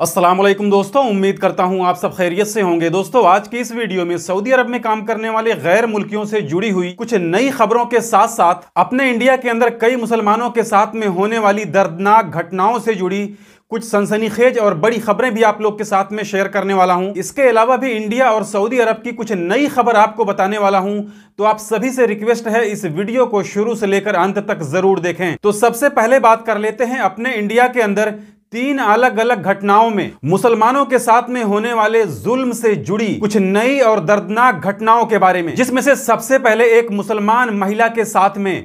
असलम दोस्तों उम्मीद करता हूं आप सब खैरियत से होंगे दोस्तों आज की इस वीडियो में सऊदी अरब में काम करने वाले गैर मुल्कियों से जुड़ी हुई कुछ नई खबरों के साथ साथ अपने इंडिया के अंदर कई मुसलमानों के साथ में होने वाली दर्दनाक घटनाओं से जुड़ी कुछ सनसनीखेज और बड़ी खबरें भी आप लोग के साथ में शेयर करने वाला हूं इसके अलावा भी इंडिया और सऊदी अरब की कुछ नई खबर आपको बताने वाला हूं तो आप सभी से रिक्वेस्ट है इस वीडियो को शुरू से लेकर अंत तक जरूर देखें तो सबसे पहले बात कर लेते हैं अपने इंडिया के अंदर तीन अलग अलग घटनाओं में मुसलमानों के साथ में होने वाले जुल्म से जुड़ी कुछ नई और दर्दनाक घटनाओं के बारे में जिसमें से सबसे पहले एक मुसलमान महिला के साथ में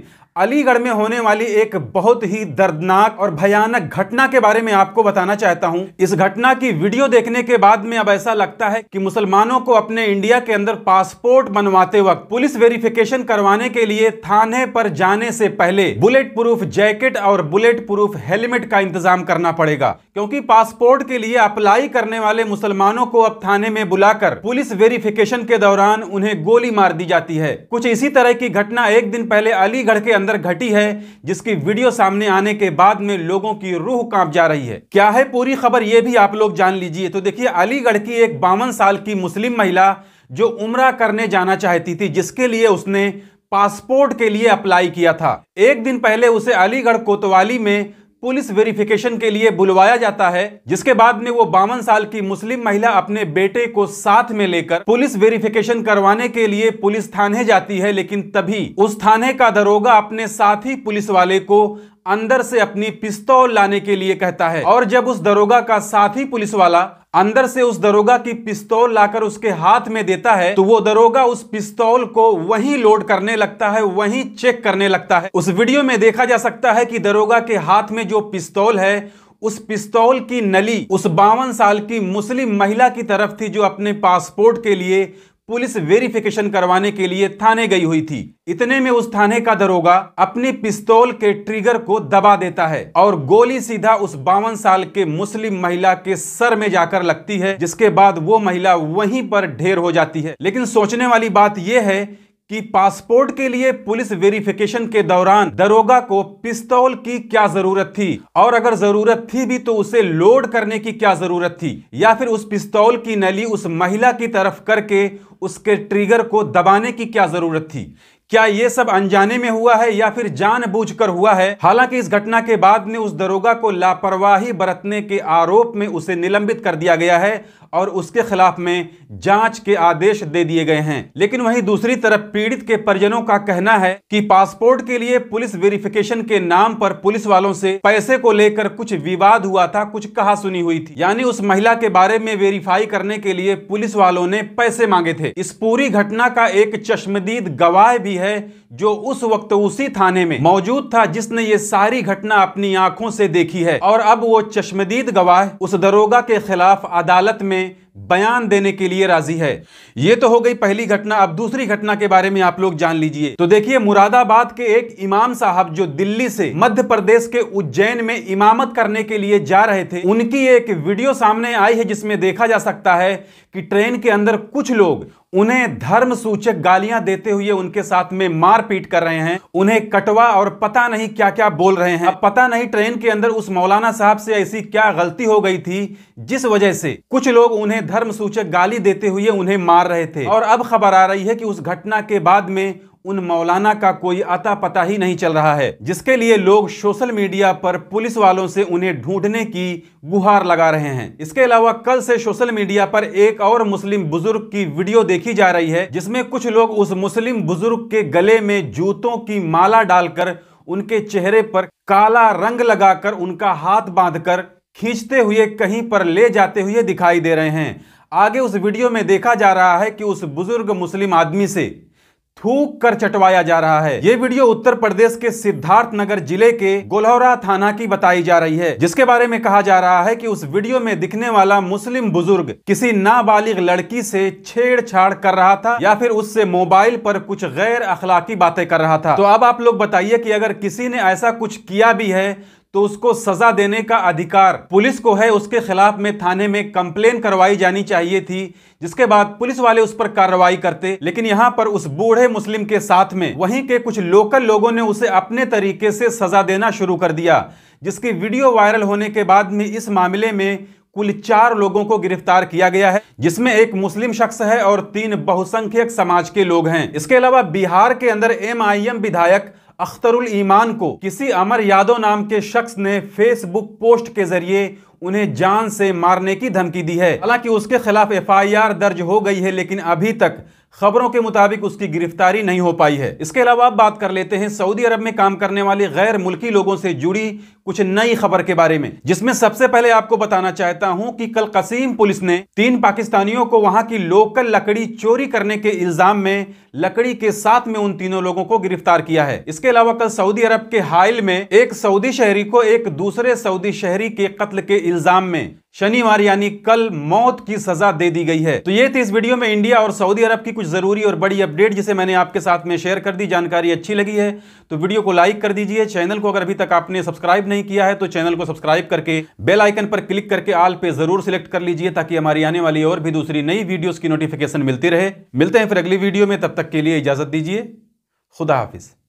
अलीगढ़ में होने वाली एक बहुत ही दर्दनाक और भयानक घटना के बारे में आपको बताना चाहता हूं। इस घटना की वीडियो देखने के बाद में अब ऐसा लगता है कि मुसलमानों को अपने इंडिया के अंदर पासपोर्ट बनवाते वक्त पुलिस वेरिफिकेशन करवाने के लिए थाने पर जाने से पहले बुलेट प्रूफ जैकेट और बुलेट प्रूफ हेलमेट का इंतजाम करना पड़ेगा क्योंकि पासपोर्ट के लिए अप्लाई करने वाले मुसलमानों को अब थाने में बुलाकर पुलिस वेरिफिकेशन के दौरान उन्हें गोली मार दी जाती है कुछ इसी तरह की घटना एक दिन पहले अलीगढ़ के अंदर घटी है जिसकी वीडियो सामने आने के बाद में लोगों की रूह कांप जा रही है क्या है पूरी खबर ये भी आप लोग जान लीजिए तो देखिए अलीगढ़ की एक बावन साल की मुस्लिम महिला जो उम्र करने जाना चाहती थी जिसके लिए उसने पासपोर्ट के लिए अप्लाई किया था एक दिन पहले उसे अलीगढ़ कोतवाली में पुलिस वेरिफिकेशन के लिए बुलवाया जाता है जिसके बाद में वो बावन साल की मुस्लिम महिला अपने बेटे को साथ में लेकर पुलिस वेरिफिकेशन करवाने के लिए पुलिस थाने जाती है लेकिन तभी उस थाने का दरोगा अपने साथी पुलिस वाले को अंदर से अपनी पिस्तौल लाने के लिए कहता है और जब उस दरोगा का साथी पुलिस वाला अंदर से उस दरोगा की पिस्तौल लाकर उसके हाथ में देता है तो वो दरोगा उस पिस्तौल को वहीं लोड करने लगता है वहीं चेक करने लगता है उस वीडियो में देखा जा सकता है कि दरोगा के हाथ में जो पिस्तौल है उस पिस्तौल की नली उस बावन साल की मुस्लिम महिला की तरफ थी जो अपने पासपोर्ट के लिए पुलिस वेरिफिकेशन करवाने के लिए थाने गई हुई थी इतने में उस थाने का दरोगा अपनी पिस्तौल के ट्रिगर को दबा देता है और गोली सीधा उस बावन साल के मुस्लिम महिला के सर में जाकर लगती है जिसके बाद वो महिला वहीं पर ढेर हो जाती है लेकिन सोचने वाली बात यह है कि पासपोर्ट के लिए पुलिस वेरिफिकेशन के दौरान दरोगा को पिस्तौल की क्या जरूरत थी और अगर जरूरत थी भी तो उसे लोड करने की क्या जरूरत थी या फिर उस पिस्तौल की नली उस महिला की तरफ करके उसके ट्रिगर को दबाने की क्या जरूरत थी क्या ये सब अनजाने में हुआ है या फिर जानबूझकर हुआ है हालांकि इस घटना के बाद में उस दरोगा को लापरवाही बरतने के आरोप में उसे निलंबित कर दिया गया है और उसके खिलाफ में जांच के आदेश दे दिए गए हैं लेकिन वहीं दूसरी तरफ पीड़ित के परिजनों का कहना है कि पासपोर्ट के लिए पुलिस वेरिफिकेशन के नाम पर पुलिस वालों से पैसे को लेकर कुछ विवाद हुआ था कुछ कहा सुनी हुई थी यानी उस महिला के बारे में वेरीफाई करने के लिए पुलिस वालों ने पैसे मांगे थे इस पूरी घटना का एक चश्मदीद गवाह भी है जो उस वक्त उसी थाने में मौजूद था जिसने ये सारी घटना अपनी आंखों से देखी है और अब वो चश्मदीद गवाह उस दरोगा के खिलाफ अदालत में et बयान देने के लिए राजी है ये तो हो गई पहली घटना अब दूसरी घटना के बारे में आप लोग जान लीजिए तो देखिए मुरादाबाद के एक इमाम साहब जो दिल्ली से मध्य प्रदेश के उज्जैन में इमामत करने के लिए जा रहे थे उनकी एक वीडियो सामने आई है जिसमें देखा जा सकता है कि ट्रेन के अंदर कुछ लोग उन्हें धर्म सूचक गालियां देते हुए उनके साथ में मारपीट कर रहे हैं उन्हें कटवा और पता नहीं क्या क्या बोल रहे हैं अब पता नहीं ट्रेन के अंदर उस मौलाना साहब से ऐसी क्या गलती हो गई थी जिस वजह से कुछ लोग उन्हें में धर्म सूचक गाली देते हुए उन्हें मार रहे थे और अब खबर आ रही है कि उस घटना के बाद में उन मौलाना का कोई अता पता ही नहीं चल रहा है जिसके लिए लोग सोशल मीडिया पर पुलिस वालों से उन्हें ढूंढने की गुहार लगा रहे हैं इसके अलावा कल से सोशल मीडिया पर एक और मुस्लिम बुजुर्ग की वीडियो देखी जा रही है जिसमें कुछ लोग उस मुस्लिम बुजुर्ग के गले में जूतों की माला डालकर उनके चेहरे पर काला रंग लगाकर उनका हाथ बांधकर खींचते हुए कहीं पर ले जाते हुए दिखाई दे रहे हैं आगे उस वीडियो में देखा जा रहा है कि उस बुजुर्ग मुस्लिम आदमी से थूक कर चटवाया जा रहा है ये वीडियो उत्तर प्रदेश के सिद्धार्थ नगर जिले के गोलहरा थाना की बताई जा रही है जिसके बारे में कहा जा रहा है कि उस वीडियो में दिखने वाला मुस्लिम बुजुर्ग किसी नाबालिग लड़की से छेड़छाड़ कर रहा था या फिर उससे मोबाइल पर कुछ गैर अखलाकी बातें कर रहा था तो अब आप लोग बताइए कि अगर किसी ने ऐसा कुछ किया भी है तो उसको सजा देने का अधिकार पुलिस को है उसके खिलाफ में थाने में कंप्लेन करवाई जानी चाहिए थी जिसके बाद पुलिस वाले उस पर कार्रवाई करते लेकिन यहाँ पर उस बूढ़े मुस्लिम के साथ में वहीं के कुछ लोकल लोगों ने उसे अपने तरीके से सजा देना शुरू कर दिया जिसकी वीडियो वायरल होने के बाद में इस मामले में कुल चार लोगों को गिरफ्तार किया गया है जिसमें एक मुस्लिम शख्स है और तीन बहुसंख्यक समाज के लोग हैं इसके अलावा बिहार के अंदर एमआईएम विधायक अख्तरुल ईमान को किसी अमर यादव नाम के शख्स ने फेसबुक पोस्ट के जरिए उन्हें जान से मारने की धमकी दी है हालांकि उसके खिलाफ एफआईआर दर्ज हो गई है लेकिन अभी तक खबरों के मुताबिक उसकी गिरफ्तारी नहीं हो पाई है इसके अलावा आप बात कर लेते हैं सऊदी अरब में काम करने वाले गैर मुल्की लोगों से जुड़ी कुछ नई खबर के बारे में जिसमें सबसे पहले आपको बताना चाहता हूं कि कल कसीम पुलिस ने तीन पाकिस्तानियों को वहां की लोकल लकड़ी चोरी करने के इल्जाम में लकड़ी के साथ में उन तीनों लोगों को गिरफ्तार किया है इसके अलावा कल सऊदी अरब के हाइल में एक सऊदी शहरी को एक दूसरे सऊदी शहरी के कत्ल के इल्जाम में शनिवार यानी कल मौत की सजा दे दी गई है तो ये थी इस वीडियो में इंडिया और सऊदी अरब की कुछ जरूरी और बड़ी अपडेट जिसे मैंने आपके साथ में शेयर कर दी जानकारी अच्छी लगी है तो वीडियो को लाइक कर दीजिए चैनल को अगर अभी तक आपने सब्सक्राइब नहीं किया है तो चैनल को सब्सक्राइब करके बेल आइकन पर क्लिक करके आल पे जरूर सिलेक्ट कर लीजिए ताकि हमारी आने वाली और भी दूसरी नई वीडियोज की नोटिफिकेशन मिलती रहे मिलते हैं फिर अगली वीडियो में तब तक के लिए इजाजत दीजिए खुदा हाफिज़